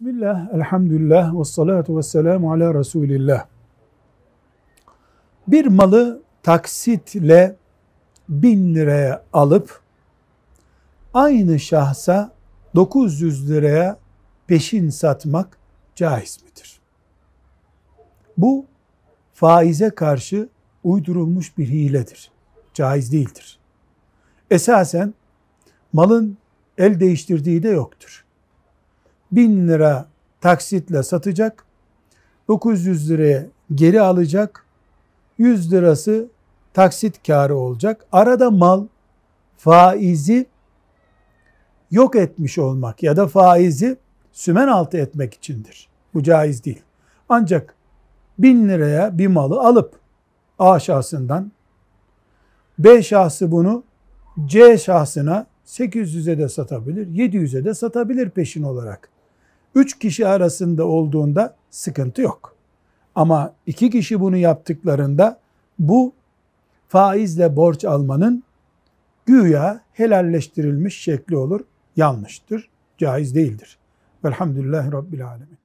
Bismillah, elhamdülillah, ve salatu ve selamu ala Resulillah. Bir malı taksitle bin liraya alıp aynı şahsa 900 liraya peşin satmak caiz midir? Bu faize karşı uydurulmuş bir hiledir. Caiz değildir. Esasen malın el değiştirdiği de yoktur 1000 lira taksitle satacak. 900 liraya geri alacak. 100 lirası taksit karı olacak. Arada mal faizi yok etmiş olmak ya da faizi sümen altı etmek içindir. Bu caiz değil. Ancak bin liraya bir malı alıp A şahsından B şahsı bunu C şahsına 800'e de satabilir, 700'e de satabilir peşin olarak. 3 kişi arasında olduğunda sıkıntı yok. Ama iki kişi bunu yaptıklarında bu faizle borç almanın güya helalleştirilmiş şekli olur. Yanlıştır, caiz değildir. Velhamdülillahi Rabbil Alemin.